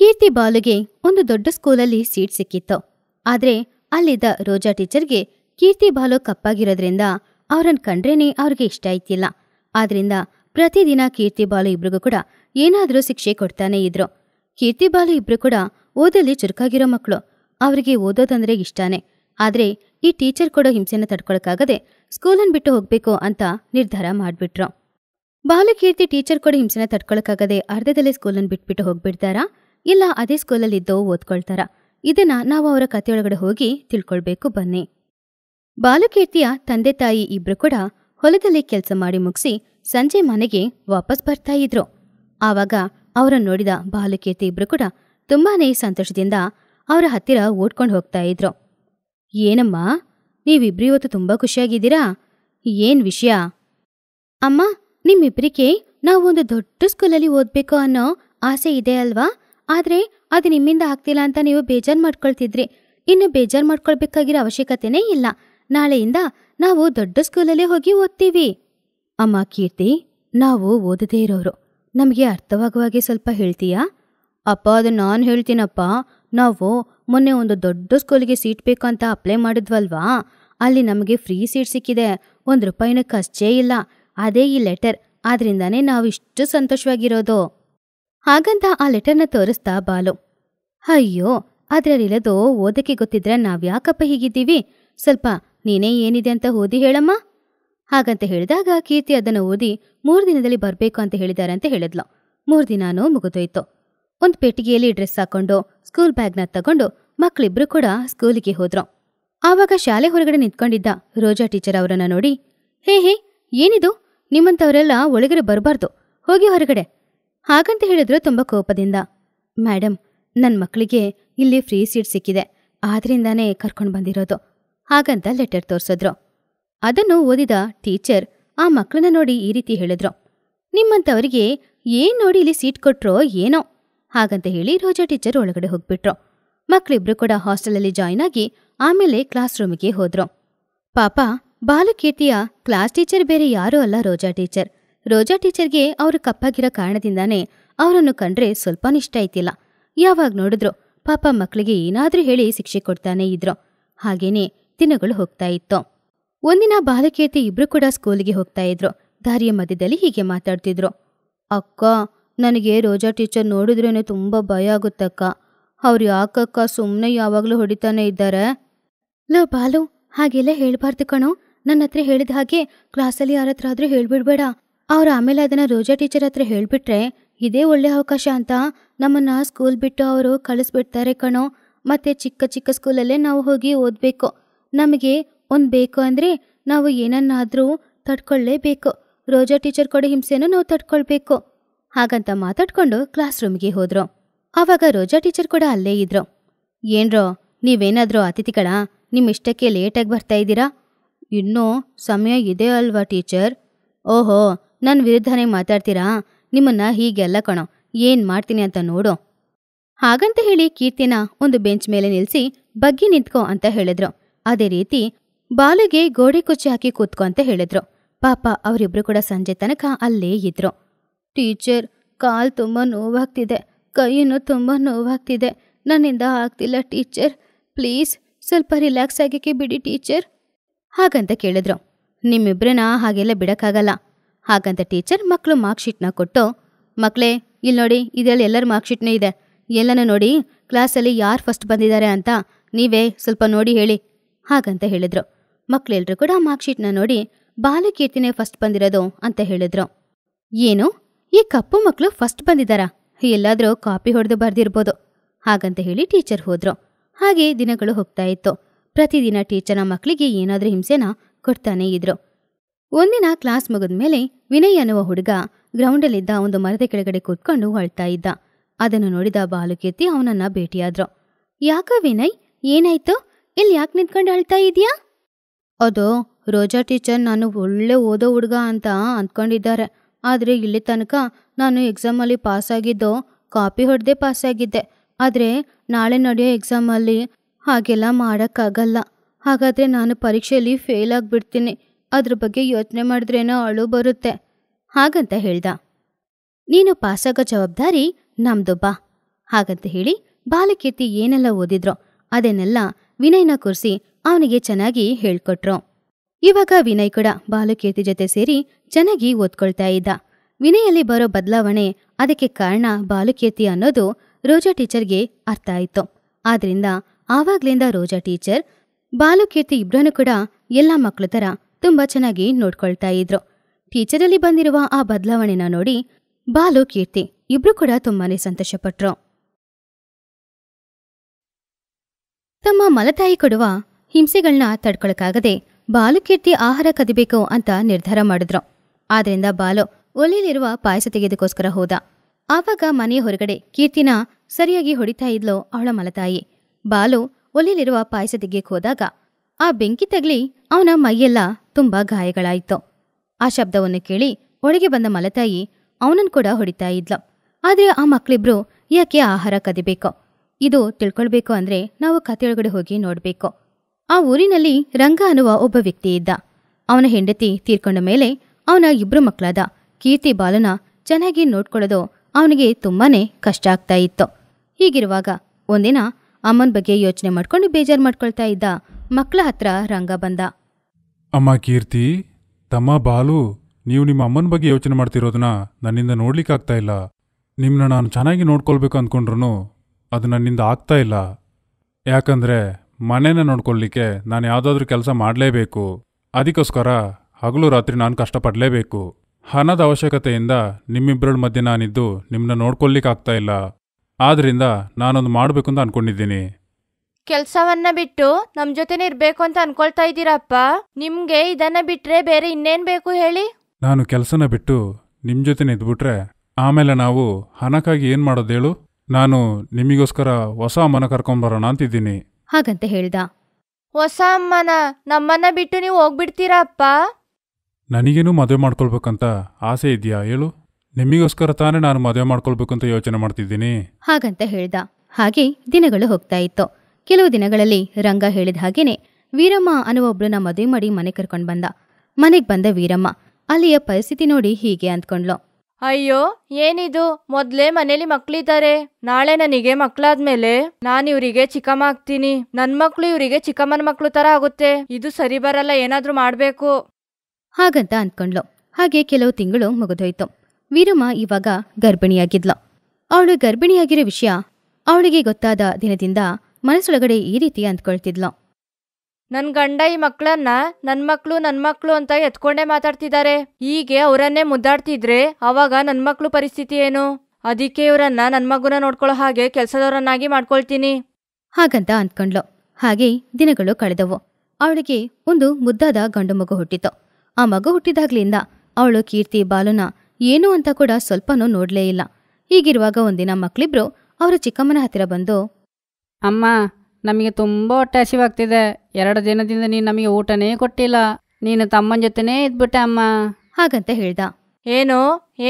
ಕೀರ್ತಿ ಬಾಲುಗೆ ಒಂದು ದೊಡ್ಡ ಸ್ಕೂಲಲ್ಲಿ ಸೀಟ್ ಸಿಕ್ಕಿತ್ತು ಆದರೆ ಅಲ್ಲಿದ್ದ ರೋಜಾ ಟೀಚರ್ಗೆ ಕೀರ್ತಿ ಬಾಲು ಕಪ್ಪಾಗಿರೋದ್ರಿಂದ ಅವರನ್ನು ಕಂಡ್ರೇನೆ ಅವ್ರಿಗೆ ಇಷ್ಟ ಆಯ್ತಿಲ್ಲ ಆದ್ರಿಂದ ಪ್ರತಿದಿನ ಕೀರ್ತಿ ಬಾಲು ಇಬ್ರಿಗೂ ಕೂಡ ಏನಾದರೂ ಶಿಕ್ಷೆ ಕೊಡ್ತಾನೇ ಇದ್ರು ಕೀರ್ತಿ ಬಾಲು ಇಬ್ರು ಕೂಡ ಓದಲ್ಲಿ ಚುರುಕಾಗಿರೋ ಮಕ್ಕಳು ಅವರಿಗೆ ಓದೋದಂದ್ರೆ ಇಷ್ಟಾನೇ ಆದ್ರೆ ಈ ಟೀಚರ್ ಕೊಡೋ ಹಿಂಸೆನ ತಡ್ಕೊಳಕ್ಕಾಗದೆ ಸ್ಕೂಲನ್ನು ಬಿಟ್ಟು ಹೋಗ್ಬೇಕು ಅಂತ ನಿರ್ಧಾರ ಮಾಡಿಬಿಟ್ರು ಬಾಲಕೀರ್ತಿ ಟೀಚರ್ ಕೊಡೋ ಹಿಂಸೆನ ತಡ್ಕೊಳಕ್ಕಾಗದೆ ಅರ್ಧದಲ್ಲೇ ಸ್ಕೂಲನ್ನು ಬಿಟ್ಬಿಟ್ಟು ಹೋಗ್ಬಿಡ್ತಾರಾ ಇಲ್ಲ ಅದೇ ಸ್ಕೂಲಲ್ಲಿದ್ದೋ ಓದ್ಕೊಳ್ತಾರ ಇದನ್ನ ನಾವು ಅವರ ಕಥೆಯೊಳಗಡೆ ಹೋಗಿ ತಿಳ್ಕೊಳ್ಬೇಕು ಬನ್ನಿ ಬಾಲುಕೀರ್ತಿಯ ತಂದೆ ತಾಯಿ ಇಬ್ರು ಕೂಡ ಹೊಲದಲ್ಲಿ ಕೆಲಸ ಮಾಡಿ ಮುಗಿಸಿ ಸಂಜೆ ಮನೆಗೆ ವಾಪಸ್ ಬರ್ತಾ ಇದ್ರು ಆವಾಗ ಅವರನ್ನು ನೋಡಿದ ಬಾಲುಕೀರ್ತಿ ಇಬ್ರು ಕೂಡ ತುಂಬಾನೇ ಸಂತೋಷದಿಂದ ಅವರ ಹತ್ತಿರ ಓಡ್ಕೊಂಡು ಹೋಗ್ತಾ ಇದ್ರು ಏನಮ್ಮ ನೀವಿಬ್ರು ಇವತ್ತು ತುಂಬಾ ಖುಷಿಯಾಗಿದ್ದೀರಾ ಏನ್ ವಿಷಯ ಅಮ್ಮ ನಿಮ್ಮಿಬ್ರಿಗೆ ನಾವೊಂದು ದೊಡ್ಡ ಸ್ಕೂಲಲ್ಲಿ ಓದ್ಬೇಕು ಅನ್ನೋ ಆಸೆ ಇದೆ ಅಲ್ವಾ ಆದರೆ ಅದು ನಿಮ್ಮಿಂದ ಆಗ್ತಿಲ್ಲ ಅಂತ ನೀವು ಬೇಜಾರು ಮಾಡ್ಕೊಳ್ತಿದ್ರಿ ಇನ್ನು ಬೇಜಾರು ಮಾಡ್ಕೊಳ್ಬೇಕಾಗಿರೋ ಅವಶ್ಯಕತೆನೇ ಇಲ್ಲ ನಾಳೆಯಿಂದ ನಾವು ದೊಡ್ಡ ಸ್ಕೂಲಲ್ಲೇ ಹೋಗಿ ಓದ್ತೀವಿ ಅಮ್ಮ ಕೀರ್ತಿ ನಾವು ಓದದೇ ಇರೋರು ನಮಗೆ ಅರ್ಥವಾಗುವಾಗೆ ಸ್ವಲ್ಪ ಹೇಳ್ತೀಯಾ ಅಪ್ಪ ಅದು ನಾನು ಹೇಳ್ತೀನಪ್ಪ ನಾವು ಮೊನ್ನೆ ಒಂದು ದೊಡ್ಡ ಸ್ಕೂಲಿಗೆ ಸೀಟ್ ಬೇಕು ಅಂತ ಅಪ್ಲೈ ಮಾಡಿದ್ವಲ್ವಾ ಅಲ್ಲಿ ನಮಗೆ ಫ್ರೀ ಸೀಟ್ ಸಿಕ್ಕಿದೆ ಒಂದು ರೂಪಾಯಿನ ಖರ್ಚೇ ಇಲ್ಲ ಅದೇ ಈ ಲೆಟರ್ ಆದ್ರಿಂದಾನೇ ನಾವು ಇಷ್ಟು ಸಂತೋಷವಾಗಿರೋದು ಹಾಗಂತ ಆ ಲೆಟರ್ನ ತೋರಿಸ್ತಾ ಬಾಲು ಅಯ್ಯೋ ಅದರಲ್ಲಿರೋದು ಓದಕ್ಕೆ ಗೊತ್ತಿದ್ರೆ ನಾವ್ಯಾಕಪ್ಪ ಹೀಗಿದ್ದೀವಿ ಸ್ವಲ್ಪ ನೀನೇ ಏನಿದೆ ಅಂತ ಓದಿ ಹೇಳಮ್ಮ ಹಾಗಂತ ಹೇಳಿದಾಗ ಕೀರ್ತಿ ಅದನ್ನು ಓದಿ ಮೂರು ದಿನದಲ್ಲಿ ಬರಬೇಕು ಅಂತ ಹೇಳಿದಾರಂತೆ ಅಂತ ಹೇಳಿದ್ಲು ಮೂರು ದಿನಾನೂ ಮುಗಿದೋಯ್ತು ಒಂದು ಪೆಟ್ಟಿಗೆಯಲ್ಲಿ ಡ್ರೆಸ್ ಹಾಕೊಂಡು ಸ್ಕೂಲ್ ಬ್ಯಾಗ್ನ ತಗೊಂಡು ಮಕ್ಕಳಿಬ್ರು ಕೂಡ ಸ್ಕೂಲಿಗೆ ಹೋದ್ರು ಆವಾಗ ಶಾಲೆ ಹೊರಗಡೆ ನಿಂತ್ಕೊಂಡಿದ್ದ ರೋಜಾ ಟೀಚರ್ ಅವರನ್ನು ನೋಡಿ ಹೇ ಹೇ ಏನಿದು ನಿಮ್ಮಂಥವರೆಲ್ಲ ಒಳಗಡೆ ಬರಬಾರ್ದು ಹೋಗಿ ಹೊರಗಡೆ ಹಾಗಂತ ಹೇಳಿದ್ರು ತುಂಬ ಕೋಪದಿಂದ ಮೇಡಮ್ ನನ್ನ ಮಕ್ಕಳಿಗೆ ಇಲ್ಲಿ ಫ್ರೀ ಸೀಟ್ ಸಿಕ್ಕಿದೆ ಆದ್ರಿಂದಾನೇ ಕರ್ಕೊಂಡು ಬಂದಿರೋದು ಹಾಗಂತ ಲೆಟರ್ ತೋರಿಸಿದ್ರು ಅದನ್ನು ಓದಿದ ಟೀಚರ್ ಆ ಮಕ್ಕಳನ್ನ ನೋಡಿ ಈ ರೀತಿ ಹೇಳಿದ್ರು ನಿಮ್ಮಂಥವರಿಗೆ ಏನ್ ನೋಡಿ ಇಲ್ಲಿ ಸೀಟ್ ಕೊಟ್ರೋ ಏನೋ ಹಾಗಂತ ಹೇಳಿ ರೋಜಾ ಟೀಚರ್ ಒಳಗಡೆ ಹೋಗ್ಬಿಟ್ರು ಮಕ್ಕಳಿಬ್ರು ಕೂಡ ಹಾಸ್ಟೆಲಲ್ಲಿ ಜಾಯ್ನ್ ಆಗಿ ಆಮೇಲೆ ಕ್ಲಾಸ್ ರೂಮಿಗೆ ಹೋದ್ರು ಪಾಪ ಬಾಲಕೀರ್ತಿಯ ಕ್ಲಾಸ್ ಟೀಚರ್ ಬೇರೆ ಯಾರೂ ಅಲ್ಲ ರೋಜಾ ಟೀಚರ್ ರೋಜಾ ಟೀಚರ್ಗೆ ಅವರು ಕಪ್ಪಾಗಿರೋ ಕಾರಣದಿಂದಾನೇ ಅವರನ್ನು ಕಂಡ್ರೆ ಸ್ವಲ್ಪ ಇಷ್ಟ ಆಯ್ತಿಲ್ಲ ಯಾವಾಗ ನೋಡಿದ್ರು ಪಾಪ ಮಕ್ಕಳಿಗೆ ಏನಾದರೂ ಹೇಳಿ ಶಿಕ್ಷೆ ಕೊಡ್ತಾನೇ ಇದ್ರು ಹಾಗೇನೆ ದಿನಗಳು ಹೋಗ್ತಾ ಇತ್ತು ಒಂದಿನ ಬಾಲಕಿಯತೆ ಇಬ್ರು ಕೂಡ ಸ್ಕೂಲಿಗೆ ಹೋಗ್ತಾ ಇದ್ರು ದಾರಿಯ ಮಧ್ಯದಲ್ಲಿ ಹೀಗೆ ಮಾತಾಡ್ತಿದ್ರು ಅಕ್ಕ ನನಗೆ ರೋಜಾ ಟೀಚರ್ ನೋಡಿದ್ರೇನೆ ತುಂಬ ಭಯ ಆಗುತ್ತಕ್ಕ ಅವ್ರು ಯಾಕಕ್ಕ ಸುಮ್ಮನೆ ಯಾವಾಗಲೂ ಹೊಡಿತಾನೆ ಇದ್ದಾರೆ ಲೋ ಬಾಲು ಹಾಗೆಲ್ಲ ಹೇಳ್ಬಾರ್ದು ಕಣೋ ನನ್ನ ಹತ್ರ ಹೇಳಿದ ಹಾಗೆ ಕ್ಲಾಸಲ್ಲಿ ಯಾರ ಆದರೂ ಹೇಳ್ಬಿಡ್ಬೇಡ ಅವ್ರು ಆಮೇಲೆ ಅದನ್ನು ರೋಜಾ ಟೀಚರ್ ಹತ್ರ ಹೇಳಿಬಿಟ್ರೆ ಇದೇ ಒಳ್ಳೆ ಅವಕಾಶ ಅಂತ ನಮ್ಮನ್ನು ಸ್ಕೂಲ್ ಬಿಟ್ಟು ಅವರು ಕಳಿಸ್ಬಿಡ್ತಾರೆ ಕಣೋ ಮತ್ತು ಚಿಕ್ಕ ಚಿಕ್ಕ ಸ್ಕೂಲಲ್ಲೇ ನಾವು ಹೋಗಿ ಓದಬೇಕು ನಮಗೆ ಒಂದು ಬೇಕು ಅಂದರೆ ನಾವು ಏನನ್ನಾದರೂ ತಡ್ಕೊಳ್ಳೇಬೇಕು ರೋಜಾ ಟೀಚರ್ ಕೊಡೋ ಹಿಂಸೆಯನ್ನು ನಾವು ತಡ್ಕೊಳ್ಬೇಕು ಹಾಗಂತ ಮಾತಾಡ್ಕೊಂಡು ಕ್ಲಾಸ್ ರೂಮ್ಗೆ ಹೋದ್ರು ಆವಾಗ ರೋಜಾ ಟೀಚರ್ ಕೂಡ ಅಲ್ಲೇ ಇದ್ರು ಏನ್ರೋ ನೀವೇನಾದರೂ ಅತಿಥಿಗಳ ಇಷ್ಟಕ್ಕೆ ಲೇಟಾಗಿ ಬರ್ತಾ ಇದ್ದೀರಾ ಇನ್ನೂ ಸಮಯ ಇದೆ ಅಲ್ವಾ ಟೀಚರ್ ಓಹೋ ನನ್ನ ವಿರುದ್ಧನೇ ಮಾತಾಡ್ತೀರಾ ನಿಮ್ಮನ್ನ ಹೀಗೆಲ್ಲ ಕಣೋ ಏನ್ ಮಾಡ್ತೀನಿ ಅಂತ ನೋಡು ಹಾಗಂತ ಹೇಳಿ ಕೀರ್ತಿನ ಒಂದು ಬೆಂಚ್ ಮೇಲೆ ನಿಲ್ಲಿಸಿ ಬಗ್ಗಿ ನಿಂತ್ಕೋ ಅಂತ ಹೇಳಿದ್ರು ಅದೇ ರೀತಿ ಬಾಲಿಗೆ ಗೋಡೆ ಕುಚ್ಚಿ ಹಾಕಿ ಕೂತ್ಕೊ ಅಂತ ಹೇಳಿದ್ರು ಪಾಪ ಅವರಿಬ್ರು ಕೂಡ ಸಂಜೆ ತನಕ ಅಲ್ಲೇ ಇದ್ರು ಟೀಚರ್ ಕಾಲ್ ತುಂಬ ನೋವಾಗ್ತಿದೆ ಕೈಯನ್ನು ತುಂಬ ನೋವಾಗ್ತಿದೆ ನನ್ನಿಂದ ಆಗ್ತಿಲ್ಲ ಟೀಚರ್ ಪ್ಲೀಸ್ ಸ್ವಲ್ಪ ರಿಲ್ಯಾಕ್ಸ್ ಆಗಕ್ಕೆ ಬಿಡಿ ಟೀಚರ್ ಹಾಗಂತ ಕೇಳಿದ್ರು ನಿಮ್ಮಿಬ್ರನ್ನ ಹಾಗೆಲ್ಲ ಬಿಡಕ್ಕಾಗಲ್ಲ ಹಾಗಂತ ಟೀಚರ್ ಮಕ್ಕಳು ಮಾರ್ಕ್ ಶೀಟ್ನ ಕೊಟ್ಟು ಮಕ್ಕಳೇ ಇಲ್ಲಿ ನೋಡಿ ಇದರಲ್ಲಿ ಎಲ್ಲರ ಮಾರ್ಕ್ ಶೀಟ್ನೇ ಇದೆ ಎಲ್ಲನೂ ನೋಡಿ ಕ್ಲಾಸಲ್ಲಿ ಯಾರು ಫಸ್ಟ್ ಬಂದಿದ್ದಾರೆ ಅಂತ ನೀವೇ ಸ್ವಲ್ಪ ನೋಡಿ ಹೇಳಿ ಹಾಗಂತ ಹೇಳಿದ್ರು ಮಕ್ಕಳೆಲ್ಲರೂ ಕೂಡ ಮಾರ್ಕ್ ಶೀಟ್ನ ನೋಡಿ ಬಾಲಕೀರ್ತಿನೇ ಫಸ್ಟ್ ಬಂದಿರೋದು ಅಂತ ಹೇಳಿದ್ರು ಏನು ಈ ಕಪ್ಪು ಮಕ್ಕಳು ಫಸ್ಟ್ ಬಂದಿದ್ದಾರಾ ಎಲ್ಲಾದರೂ ಕಾಪಿ ಹೊಡೆದು ಬರ್ದಿರ್ಬೋದು ಹಾಗಂತ ಹೇಳಿ ಟೀಚರ್ ಹೋದ್ರು ಹಾಗೆ ದಿನಗಳು ಹೋಗ್ತಾ ಇತ್ತು ಪ್ರತಿದಿನ ಟೀಚರ್ನ ಮಕ್ಕಳಿಗೆ ಏನಾದರೂ ಹಿಂಸೆನ ಕೊಡ್ತಾನೇ ಇದ್ರು ಒಂದಿನ ಕ್ಲಾಸ್ ಮುಗಿದ ಮೇಲೆ ವಿನಯ್ ಅನ್ನುವ ಹುಡುಗ ಗ್ರೌಂಡಲ್ಲಿದ್ದ ಒಂದು ಮರದ ಕೆಳಗಡೆ ಕೂತ್ಕೊಂಡು ಹೊಳ್ತಾ ಇದ್ದ ಅದನ್ನು ನೋಡಿದ ಬಾಲುಕೀರ್ತಿ ಅವನನ್ನ ಭೇಟಿಯಾದ್ರು ಯಾಕ ವಿನಯ್ ಏನಾಯ್ತು ಇಲ್ಲಿ ಯಾಕೆ ನಿಂತ್ಕೊಂಡು ಅಳ್ತಾ ಇದೆಯಾ ಅದು ರೋಜಾ ಟೀಚರ್ ನಾನು ಒಳ್ಳೆ ಓದೋ ಹುಡುಗ ಅಂತ ಅಂದ್ಕೊಂಡಿದ್ದಾರೆ ಆದರೆ ಇಲ್ಲಿ ತನಕ ನಾನು ಎಕ್ಸಾಮಲ್ಲಿ ಆಗಿದ್ದೋ ಕಾಪಿ ಪಾಸ್ ಆಗಿದ್ದೆ ಆದರೆ ನಾಳೆ ನಡೆಯೋ ಎಕ್ಸಾಮಲ್ಲಿ ಹಾಗೆಲ್ಲ ಮಾಡೋಕ್ಕಾಗಲ್ಲ ಹಾಗಾದರೆ ನಾನು ಪರೀಕ್ಷೆಯಲ್ಲಿ ಫೇಲ್ ಆಗಿಬಿಡ್ತೀನಿ ಅದ್ರ ಬಗ್ಗೆ ಯೋಚನೆ ಮಾಡಿದ್ರೇನೋ ಅಳು ಬರುತ್ತೆ ಹಾಗಂತ ಹೇಳ್ದ ನೀನು ಪಾಸಾಗೋ ಜವಾಬ್ದಾರಿ ನಮ್ದು ಬಾ ಹಾಗಂತ ಹೇಳಿ ಬಾಲಕೀರ್ತಿ ಏನೆಲ್ಲ ಓದಿದ್ರೋ ಅದನ್ನೆಲ್ಲ ವಿನಯ್ನ ಕೂರಿಸಿ ಅವನಿಗೆ ಚೆನ್ನಾಗಿ ಹೇಳ್ಕೊಟ್ರು ಇವಾಗ ವಿನಯ್ ಕೂಡ ಬಾಲಕೀರ್ತಿ ಜೊತೆ ಸೇರಿ ಚೆನ್ನಾಗಿ ಓದ್ಕೊಳ್ತಾ ಇದ್ದ ವಿನಯಲ್ಲಿ ಬರೋ ಬದಲಾವಣೆ ಅದಕ್ಕೆ ಕಾರಣ ಬಾಲಕೀರ್ತಿ ಅನ್ನೋದು ರೋಜಾ ಟೀಚರ್ಗೆ ಅರ್ಥ ಆಯಿತು ಆದ್ರಿಂದ ಆವಾಗ್ಲಿಂದ ರೋಜಾ ಟೀಚರ್ ಬಾಲಕೀರ್ತಿ ಇಬ್ಬರನ್ನು ಕೂಡ ಎಲ್ಲ ಮಕ್ಕಳ ಥರ ತುಂಬ ಚೆನ್ನಾಗಿ ನೋಡ್ಕೊಳ್ತಾ ಇದ್ರು ಟೀಚರಲ್ಲಿ ಬಂದಿರುವ ಆ ಬದಲಾವಣೆನ ನೋಡಿ ಬಾಲು ಕೀರ್ತಿ ಇಬ್ರು ಕೂಡ ತುಂಬಾನೇ ಸಂತೋಷಪಟ್ರು ತಮ್ಮ ಮಲತಾಯಿ ಕೊಡುವ ಹಿಂಸೆಗಳನ್ನ ತಡ್ಕೊಳಕಾಗದೆ ಬಾಲು ಕೀರ್ತಿ ಆಹಾರ ಕದಿಬೇಕು ಅಂತ ನಿರ್ಧಾರ ಮಾಡಿದ್ರು ಆದ್ರಿಂದ ಬಾಲು ಒಲೆಯಲ್ಲಿರುವ ಪಾಯಸ ತೆಗೆದುಕೋಸ್ಕರ ಹೋದ ಆವಾಗ ಮನೆ ಹೊರಗಡೆ ಕೀರ್ತಿನ ಸರಿಯಾಗಿ ಹೊಡಿತಾ ಇದ್ಲು ಅವಳ ಮಲತಾಯಿ ಬಾಲು ಒಲೆಯಲ್ಲಿರುವ ಪಾಯಸ ತೆಗೆಯಕ್ಕೆ ಹೋದಾಗ ಆ ಬೆಂಕಿ ತಗಲಿ ಅವನ ಮೈಯೆಲ್ಲ ತುಂಬ ಗಾಯಗಳಾಯಿತು ಆ ಶಬ್ದವನ್ನು ಕೇಳಿ ಒಳಗೆ ಬಂದ ಮಲತಾಯಿ ಅವನನ್ನು ಕೂಡ ಹೊಡಿತಾ ಇದ್ಲು ಆದರೆ ಆ ಮಕ್ಕಳಿಬ್ರು ಯಾಕೆ ಆಹಾರ ಕದಿಬೇಕು ಇದು ತಿಳ್ಕೊಳ್ಬೇಕು ಅಂದರೆ ನಾವು ಕತೆಯೊಳಗಡೆ ಹೋಗಿ ನೋಡಬೇಕು ಆ ಊರಿನಲ್ಲಿ ರಂಗ ಅನ್ನುವ ಒಬ್ಬ ವ್ಯಕ್ತಿ ಇದ್ದ ಅವನ ಹೆಂಡತಿ ತೀರ್ಕೊಂಡ ಮೇಲೆ ಅವನ ಇಬ್ಬರು ಮಕ್ಕಳಾದ ಕೀರ್ತಿ ಬಾಲನ ಚೆನ್ನಾಗಿ ನೋಡ್ಕೊಳ್ಳೋದು ಅವನಿಗೆ ತುಂಬಾ ಕಷ್ಟ ಆಗ್ತಾ ಇತ್ತು ಹೀಗಿರುವಾಗ ಒಂದಿನ ಅಮ್ಮನ ಬಗ್ಗೆ ಯೋಚನೆ ಮಾಡ್ಕೊಂಡು ಬೇಜಾರು ಮಾಡ್ಕೊಳ್ತಾ ಇದ್ದ ಮಕ್ಕಳ ಹತ್ರ ರಂಗ ಬಂದ ಅಮ್ಮ ಕೀರ್ತಿ ತಮ್ಮ ಬಾಲು ನೀವು ನಿಮ್ಮ ಅಮ್ಮನ ಬಗ್ಗೆ ಯೋಚನೆ ಮಾಡ್ತಿರೋದನ್ನ ನನ್ನಿಂದ ನೋಡ್ಲಿಕ್ಕಾಗ್ತಾ ಇಲ್ಲ ನಿಮ್ಮನ್ನ ನಾನು ಚೆನ್ನಾಗಿ ನೋಡ್ಕೊಳ್ಬೇಕು ಅಂದ್ಕೊಂಡ್ರು ಅದು ನನ್ನಿಂದ ಆಗ್ತಾ ಇಲ್ಲ ಯಾಕಂದರೆ ಮನೇನ ನೋಡ್ಕೊಳ್ಲಿಕ್ಕೆ ನಾನು ಯಾವುದಾದ್ರೂ ಕೆಲಸ ಮಾಡಲೇಬೇಕು ಅದಕ್ಕೋಸ್ಕರ ಹಗಲು ರಾತ್ರಿ ನಾನು ಕಷ್ಟಪಡಲೇಬೇಕು ಹಣದ ಅವಶ್ಯಕತೆಯಿಂದ ನಿಮ್ಮಿಬ್ಬರ ಮಧ್ಯೆ ನಾನಿದ್ದು ನಿಮ್ಮನ್ನ ನೋಡ್ಕೊಳ್ಳಿಕ್ಕಾಗ್ತಾ ಇಲ್ಲ ಆದ್ದರಿಂದ ನಾನೊಂದು ಮಾಡಬೇಕು ಅಂತ ಅಂದ್ಕೊಂಡಿದ್ದೀನಿ ಕೆಲ್ಸವನ್ನ ಬಿಟ್ಟು ನಮ್ಮ ಜೊತೆ ಇರಬೇಕು ಅಂತ ಅನ್ಕೊಳ್ತಾ ಇದ್ದೀರಪ್ಪ ನಿಮಗೆ ಇದನ್ನ ಬಿಟ್ರೆ ಬೇರೆ ಇನ್ನೇನ್ ಬೇಕು ಹೇಳಿ ನಾನು ಕೆಲ್ಸನ ಬಿಟ್ಟು ನಿಮ್ ಜೊತೆನೇ ಇದ್ಬಿಟ್ರೆ ಆಮೇಲೆ ನಾವು ಹಣಕ್ಕಾಗಿ ಏನ್ ಮಾಡೋದು ಹೇಳು ನಾನು ನಿಮಗೋಸ್ಕರ ಹೊಸ ಮನ ಕರ್ಕೊಂಬರೋಣ ಅಂತಿದ್ದೀನಿ ಹಾಗಂತ ಹೇಳ್ದ ಹೊಸ ಅಮ್ಮನ ನಮ್ಮನ್ನ ಬಿಟ್ಟು ನೀವು ಹೋಗ್ಬಿಡ್ತೀರಾ ಅಪ್ಪ ನನಗೇನು ಮದುವೆ ಮಾಡ್ಕೊಳ್ಬೇಕಂತ ಆಸೆ ಇದೆಯಾ ಹೇಳು ನಿಮಗೋಸ್ಕರ ತಾನೇ ನಾನು ಮದುವೆ ಮಾಡ್ಕೊಳ್ಬೇಕಂತ ಯೋಚನೆ ಮಾಡ್ತಿದ್ದೀನಿ ಹಾಗಂತ ಹೇಳ್ದ ಹಾಗೆ ದಿನಗಳು ಹೋಗ್ತಾ ಇತ್ತು ಕೆಲವು ದಿನಗಳಲ್ಲಿ ರಂಗ ಹೇಳಿದ ಹಾಗೇನೆ ವೀರಮ್ಮ ಅನ್ನೋ ಒಬ್ರನ್ನ ಮದುವೆ ಮಾಡಿ ಮನೆ ಕರ್ಕೊಂಡು ಬಂದ ಮನೆಗ್ ಬಂದ ವೀರಮ್ಮ ಅಲ್ಲಿಯ ಪರಿಸ್ಥಿತಿ ನೋಡಿ ಹೀಗೆ ಅಂದ್ಕೊಂಡ್ಲು ಅಯ್ಯೋ ಏನಿದು ಮೊದ್ಲೇ ಮನೇಲಿ ಮಕ್ಳಿದ್ದಾರೆ ನಾಳೆ ನನಗೆ ಮಕ್ಳಾದ್ಮೇಲೆ ನಾನ್ ಇವರಿಗೆ ಚಿಕ್ಕಮ್ಮ ಆಗ್ತೀನಿ ನನ್ ಮಕ್ಳು ಇವರಿಗೆ ಚಿಕ್ಕಮ್ಮನ ಮಕ್ಳು ತರ ಆಗುತ್ತೆ ಇದು ಸರಿ ಬರಲ್ಲ ಏನಾದ್ರೂ ಮಾಡ್ಬೇಕು ಹಾಗಂತ ಅಂದ್ಕೊಂಡ್ಲು ಹಾಗೆ ಕೆಲವು ತಿಂಗಳು ಮುಗಿದೋಯ್ತು ವೀರಮ್ಮ ಇವಾಗ ಗರ್ಭಿಣಿಯಾಗಿದ್ಲು ಅವಳು ಗರ್ಭಿಣಿಯಾಗಿರೋ ವಿಷಯ ಅವಳಿಗೆ ಗೊತ್ತಾದ ದಿನದಿಂದ ಮನಸ್ಸೊಳಗಡೆ ಈ ರೀತಿ ಅಂದ್ಕೊಳ್ತಿದ್ಲು ನನ್ ಗಂಡ ಈ ಮಕ್ಕಳನ್ನ ನನ್ ಮಕ್ಳು ನನ್ ಮಕ್ಳು ಅಂತ ಎತ್ಕೊಂಡೇ ಮಾತಾಡ್ತಿದ್ದಾರೆ ಹೀಗೆ ಅವರನ್ನೇ ಮುದ್ದಾಡ್ತಿದ್ರೆ ಅವಾಗ ನನ್ ಮಕ್ಳು ಪರಿಸ್ಥಿತಿ ಏನು ಅದಕ್ಕೆ ಇವರನ್ನ ನನ್ನ ಮಗುನ ನೋಡ್ಕೊಳ್ಳೋ ಹಾಗೆ ಕೆಲಸದವರನ್ನಾಗಿ ಮಾಡ್ಕೊಳ್ತೀನಿ ಹಾಗಂತ ಅಂದ್ಕೊಂಡ್ಲು ಹಾಗೆ ದಿನಗಳು ಕಳೆದವು ಅವಳಿಗೆ ಒಂದು ಮುದ್ದಾದ ಗಂಡು ಮಗು ಹುಟ್ಟಿತು ಆ ಮಗು ಹುಟ್ಟಿದಾಗ್ಲಿಂದ ಅವಳು ಕೀರ್ತಿ ಬಾಲುನ ಏನು ಅಂತ ಕೂಡ ಸ್ವಲ್ಪನೂ ನೋಡ್ಲೇ ಇಲ್ಲ ಹೀಗಿರುವಾಗ ಒಂದಿನ ಮಕ್ಕಳಿಬ್ರು ಅವರ ಚಿಕ್ಕಮ್ಮನ ಹತ್ತಿರ ಬಂದು ಅಮ್ಮ ನಮಗೆ ತುಂಬ ಹೊಟ್ಟೆ ಹಸಿವಾಗ್ತಿದೆ ಎರಡು ದಿನದಿಂದ ನೀನು ನಮಗೆ ಊಟನೇ ಕೊಟ್ಟಿಲ್ಲ ನೀನು ತಮ್ಮನ ಜೊತೆನೇ ಇದ್ಬಿಟ್ಟೆ ಅಮ್ಮ ಹಾಗಂತ ಹೇಳ್ದ ಏನು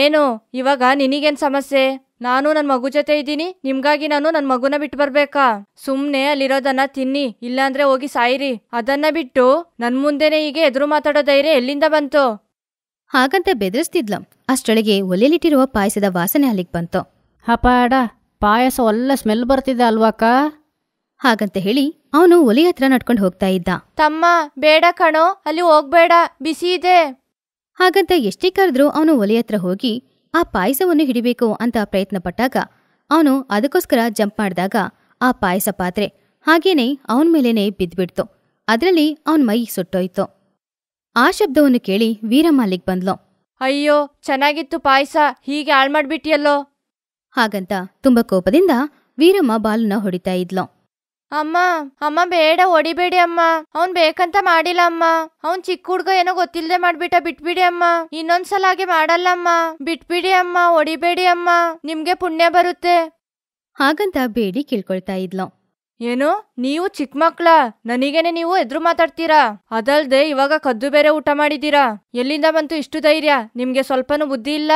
ಏನು ಇವಾಗ ನಿನಗೇನ್ ಸಮಸ್ಯೆ ನಾನು ನನ್ನ ಮಗು ಜೊತೆ ಇದ್ದೀನಿ ನಿಮ್ಗಾಗಿ ನಾನು ನನ್ನ ಮಗುನ ಬಿಟ್ಟು ಬರ್ಬೇಕಾ ಸುಮ್ಮನೆ ಅಲ್ಲಿರೋದನ್ನ ತಿನ್ನಿ ಇಲ್ಲಾಂದ್ರೆ ಹೋಗಿ ಸಾಯಿರಿ ಅದನ್ನ ಬಿಟ್ಟು ನನ್ ಮುಂದೆನೆ ಹೀಗೆ ಎದುರು ಮಾತಾಡೋ ಧೈರ್ಯ ಎಲ್ಲಿಂದ ಬಂತು ಹಾಗಂತ ಬೆದರಿಸ್ತಿದ್ಲ ಅಷ್ಟೊಳಗೆ ಒಲೆಲಿಟ್ಟಿರುವ ಪಾಯಸದ ವಾಸನೆ ಅಲ್ಲಿಗೆ ಬಂತು ಅಪಾಡ ಪಾಯಸ ಒಳ್ಳೆ ಸ್ಮೆಲ್ ಬರ್ತಿದೆ ಅಲ್ವಾಕ ಹಾಗಂತ ಹೇಳಿ ಅವನು ಒಲಿ ಹತ್ರ ನಡ್ಕೊಂಡು ಹೋಗ್ತಾ ಇದ್ದ ತಮ್ಮ ಬೇಡ ಕಣೋ ಅಲ್ಲಿ ಹೋಗ್ಬೇಡ ಬಿಸಿ ಇದೆ ಹಾಗಂತ ಎಷ್ಟೇ ಕರೆದ್ರು ಅವನು ಒಲೆ ಹತ್ರ ಹೋಗಿ ಆ ಪಾಯಸವನ್ನು ಹಿಡಿಬೇಕು ಅಂತ ಪ್ರಯತ್ನ ಪಟ್ಟಾಗ ಅವನು ಅದಕ್ಕೋಸ್ಕರ ಜಂಪ್ ಮಾಡಿದಾಗ ಆ ಪಾಯಸ ಪಾತ್ರೆ ಹಾಗೇನೆ ಅವನ ಮೇಲೇನೆ ಬಿದ್ದ್ಬಿಡ್ತು ಅದರಲ್ಲಿ ಅವನ್ ಮೈ ಸುಟ್ಟೋಯ್ತು ಆ ಶಬ್ದವನ್ನು ಕೇಳಿ ವೀರಮ್ಮ ಅಲ್ಲಿಗೆ ಬಂದ್ಲು ಅಯ್ಯೋ ಚೆನ್ನಾಗಿತ್ತು ಪಾಯಸ ಹೀಗೆ ಮಾಡ್ಬಿಟ್ಟಿಯಲ್ಲೋ ಹಾಗಂತ ತುಂಬಾ ಕೋಪದಿಂದ ವೀರಮ್ಮ ಬಾಲನ್ನ ಹೊಡಿತಾ ಇದ್ಲು ಅಮ್ಮ ಅಮ್ಮ ಬೇಡ ಹೊಡಿಬೇಡಿ ಅಮ್ಮ ಅವ್ನ್ ಬೇಕಂತ ಮಾಡಿಲ್ಲ ಅಮ್ಮ ಅವ್ನ್ ಚಿಕ್ಕ ಹುಡ್ಗ ಏನೋ ಗೊತ್ತಿಲ್ಲದೆ ಮಾಡ್ಬಿಟ್ಟ ಬಿಟ್ಬಿಡಿ ಅಮ್ಮ ಇನ್ನೊಂದ್ಸಲ ಹಾಗೆ ಮಾಡಲ್ಲ ಅಮ್ಮ ಬಿಟ್ಬಿಡಿ ಅಮ್ಮ ಹೊಡಿಬೇಡಿ ಅಮ್ಮ ನಿಮ್ಗೆ ಪುಣ್ಯ ಬರುತ್ತೆ ಹಾಗಂತ ಬೇಡಿ ಕೇಳ್ಕೊಳ್ತಾ ಇದ್ಲು ಏನು ನೀವು ಚಿಕ್ಕ ಮಕ್ಳ ನನಗೇನೆ ನೀವು ಎದ್ರು ಮಾತಾಡ್ತೀರಾ ಅದಲ್ದೆ ಇವಾಗ ಕದ್ದು ಬೇರೆ ಊಟ ಮಾಡಿದೀರಾ ಎಲ್ಲಿಂದ ಬಂತು ಇಷ್ಟು ಧೈರ್ಯ ನಿಮ್ಗೆ ಸ್ವಲ್ಪನೂ ಬುದ್ಧಿ ಇಲ್ಲ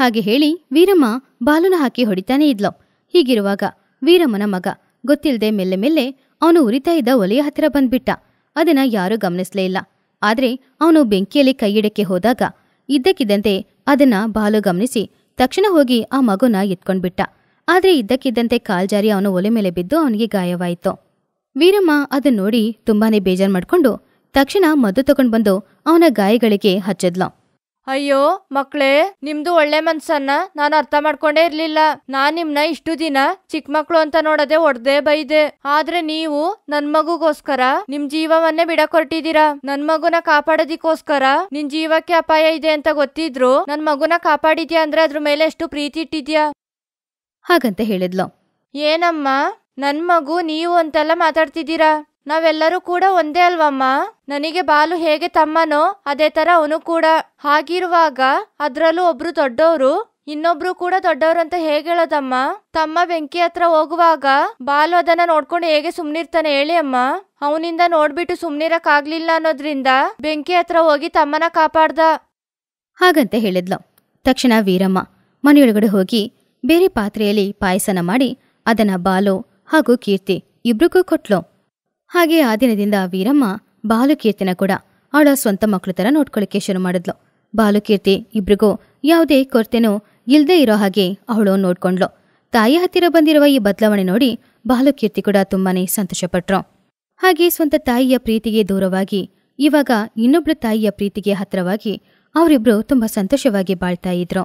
ಹಾಗೆ ಹೇಳಿ ವೀರಮ್ಮ ಬಾಲುನ ಹಾಕಿ ಹೊಡಿತಾನೆ ಇದ್ಲು ಹೀಗಿರುವಾಗ ವೀರಮ್ಮನ ಮಗ ಗೊತ್ತಿಲ್ಲದೆ ಮೆಲ್ಲೆ ಮೆಲ್ಲೆ ಅವನು ಉರಿತಾ ಇದ್ದ ಒಲೆಯ ಹತ್ತಿರ ಬಂದ್ಬಿಟ್ಟ ಅದನ್ನ ಯಾರೂ ಗಮನಿಸಲೇ ಇಲ್ಲ ಆದರೆ ಅವನು ಬೆಂಕಿಯಲ್ಲಿ ಕೈಯಿಡಕ್ಕೆ ಹೋದಾಗ ಇದ್ದಕ್ಕಿದ್ದಂತೆ ಅದನ್ನ ಬಾಲು ಗಮನಿಸಿ ತಕ್ಷಣ ಹೋಗಿ ಆ ಮಗುನ ಎತ್ಕೊಂಡ್ಬಿಟ್ಟ ಆದರೆ ಇದ್ದಕ್ಕಿದ್ದಂತೆ ಕಾಲ್ಜಾರಿ ಅವನು ಒಲೆ ಮೇಲೆ ಬಿದ್ದು ಅವನಿಗೆ ಗಾಯವಾಯಿತು ವೀರಮ್ಮ ಅದನ್ನ ನೋಡಿ ತುಂಬಾನೇ ಬೇಜಾರು ಮಾಡಿಕೊಂಡು ತಕ್ಷಣ ಮದ್ದು ಬಂದು ಅವನ ಗಾಯಗಳಿಗೆ ಹಚ್ಚದ್ಲು ಅಯ್ಯೋ ಮಕ್ಳೇ ನಿಮ್ದು ಒಳ್ಳೆ ಮನ್ಸನ್ನ ನಾನು ಅರ್ಥ ಮಾಡ್ಕೊಂಡೇ ಇರ್ಲಿಲ್ಲ ನಾನ್ ನಿಮ್ನ ಇಷ್ಟು ದಿನ ಚಿಕ್ಕ ಮಕ್ಳು ಅಂತ ನೋಡದೆ ಒಡ್ದೆ ಬೈದೆ ಆದ್ರೆ ನೀವು ನನ್ ಮಗುಗೋಸ್ಕರ ನಿಮ್ ಜೀವವನ್ನೇ ಬಿಡ ನನ್ನ ನನ್ ಮಗುನ ಕಾಪಾಡೋದಿಕ್ಕೋಸ್ಕರ ನಿನ್ ಜೀವಕ್ಕೆ ಅಪಾಯ ಇದೆ ಅಂತ ಗೊತ್ತಿದ್ರು ನನ್ ಮಗುನ ಕಾಪಾಡಿದ್ಯಾ ಅಂದ್ರೆ ಅದ್ರ ಮೇಲೆ ಎಷ್ಟು ಪ್ರೀತಿ ಇಟ್ಟಿದ್ಯಾ ಹಾಗಂತ ಹೇಳಿದ್ಲು ಏನಮ್ಮ ನನ್ ಮಗು ನೀವು ಅಂತೆಲ್ಲ ಮಾತಾಡ್ತಿದ್ದೀರಾ ನಾವೆಲ್ಲರೂ ಕೂಡ ಒಂದೇ ಅಲ್ವಮ್ಮ ನನಗೆ ಬಾಲು ಹೇಗೆ ತಮ್ಮನೋ ಅದೇ ತರ ಅವನು ಕೂಡ ಹಾಗಿರುವಾಗ ಅದ್ರಲ್ಲೂ ಒಬ್ರು ದೊಡ್ಡವರು ಇನ್ನೊಬ್ರು ಕೂಡ ದೊಡ್ಡವರು ಹೇಗೆ ಹೇಳೋದಮ್ಮ ತಮ್ಮ ಬೆಂಕಿ ಹತ್ರ ಹೋಗುವಾಗ ಬಾಲು ಅದನ್ನ ನೋಡ್ಕೊಂಡು ಹೇಗೆ ಸುಮ್ನಿರ್ತಾನೆ ಹೇಳಿ ಅಮ್ಮ ಅವನಿಂದ ನೋಡ್ಬಿಟ್ಟು ಆಗ್ಲಿಲ್ಲ ಅನ್ನೋದ್ರಿಂದ ಬೆಂಕಿ ಹತ್ರ ಹೋಗಿ ತಮ್ಮನ ಕಾಪಾಡ್ದ ಹಾಗಂತ ಹೇಳಿದ್ಲು ತಕ್ಷಣ ವೀರಮ್ಮ ಮನೆಯೊಳಗಡೆ ಹೋಗಿ ಬೇರೆ ಪಾತ್ರೆಯಲ್ಲಿ ಪಾಯಸನ ಮಾಡಿ ಅದನ್ನ ಬಾಲು ಹಾಗೂ ಕೀರ್ತಿ ಇಬ್ರಿಗೂ ಕೊಟ್ಲು ಹಾಗೆ ಆ ದಿನದಿಂದ ವೀರಮ್ಮ ಬಾಲುಕೀರ್ತಿನ ಕೂಡ ಅವಳ ಸ್ವಂತ ಮಕ್ಕಳು ಥರ ನೋಡ್ಕೊಳಕ್ಕೆ ಶುರು ಮಾಡಿದ್ಲು ಬಾಲುಕೀರ್ತಿ ಇಬ್ರಿಗೂ ಯಾವುದೇ ಕೊರತೆನೂ ಇಲ್ಲದೆ ಇರೋ ಹಾಗೆ ಅವಳು ನೋಡ್ಕೊಂಡ್ಲು ತಾಯಿ ಹತ್ತಿರ ಬಂದಿರುವ ಈ ಬದಲಾವಣೆ ನೋಡಿ ಬಾಲುಕೀರ್ತಿ ಕೂಡ ತುಂಬಾನೇ ಸಂತೋಷಪಟ್ರು ಹಾಗೆ ಸ್ವಂತ ತಾಯಿಯ ಪ್ರೀತಿಗೆ ದೂರವಾಗಿ ಇವಾಗ ಇನ್ನೊಬ್ರು ತಾಯಿಯ ಪ್ರೀತಿಗೆ ಹತ್ತಿರವಾಗಿ ಅವರಿಬ್ರು ತುಂಬಾ ಸಂತೋಷವಾಗಿ ಬಾಳ್ತಾ ಇದ್ರು